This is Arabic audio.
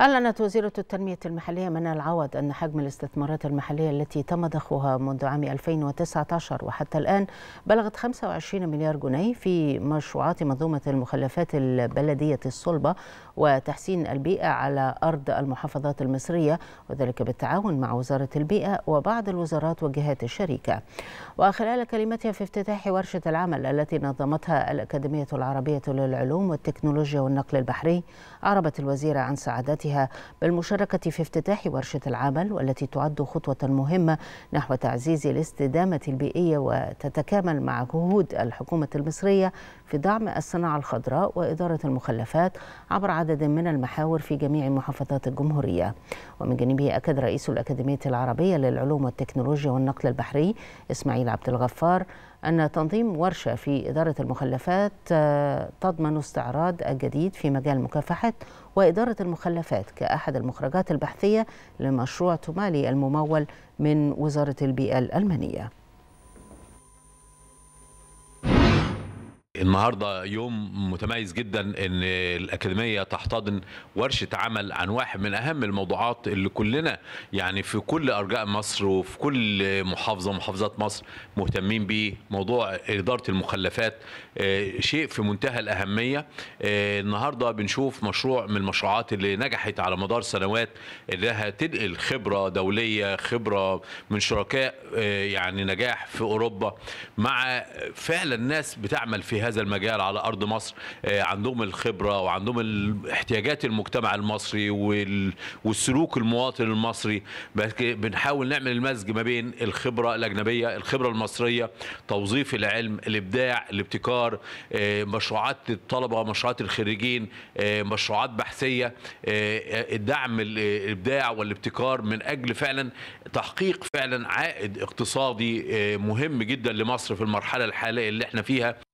أعلنت وزيرة التنمية المحلية من العوض أن حجم الاستثمارات المحلية التي تم ضخها منذ عام 2019 وحتى الآن بلغت 25 مليار جنيه في مشروعات منظومة المخلفات البلدية الصلبة وتحسين البيئة على أرض المحافظات المصرية وذلك بالتعاون مع وزارة البيئة وبعض الوزارات والجهات الشريكة وخلال كلمتها في افتتاح ورشة العمل التي نظمتها الأكاديمية العربية للعلوم والتكنولوجيا والنقل البحري عربت الوزيرة عن سعادتها ومنظمتها بالمشاركة في افتتاح ورشة العمل والتي تعد خطوة مهمة نحو تعزيز الاستدامة البيئية وتتكامل مع جهود الحكومة المصرية في دعم الصناعة الخضراء وإدارة المخلفات عبر عدد من المحاور في جميع محافظات الجمهورية ومن جانبه أكد رئيس الأكاديمية العربية للعلوم والتكنولوجيا والنقل البحري إسماعيل عبد الغفار أن تنظيم ورشة في إدارة المخلفات آه، تضمن استعراض الجديد في مجال مكافحة وإدارة المخلفات كأحد المخرجات البحثية لمشروع تومالي الممول من وزارة البيئة الألمانية النهارده يوم متميز جدا ان الاكاديميه تحتضن ورشه عمل عن واحد من اهم الموضوعات اللي كلنا يعني في كل ارجاء مصر وفي كل محافظه محافظات مصر مهتمين بيه موضوع اداره المخلفات آه، شيء في منتهى الاهميه آه، النهارده بنشوف مشروع من المشروعات اللي نجحت على مدار سنوات انها تنقل خبره دوليه خبره من شركاء آه، يعني نجاح في اوروبا مع فعلا ناس بتعمل فيها هذا المجال على ارض مصر آه، عندهم الخبره وعندهم احتياجات المجتمع المصري والسلوك المواطن المصري بنحاول نعمل المزج ما بين الخبره الاجنبيه الخبره المصريه توظيف العلم الابداع الابتكار آه، مشروعات الطلبه مشروعات الخريجين آه، مشروعات بحثيه الدعم الابداع والابتكار من اجل فعلا تحقيق فعلا عائد اقتصادي مهم جدا لمصر في المرحله الحاليه اللي احنا فيها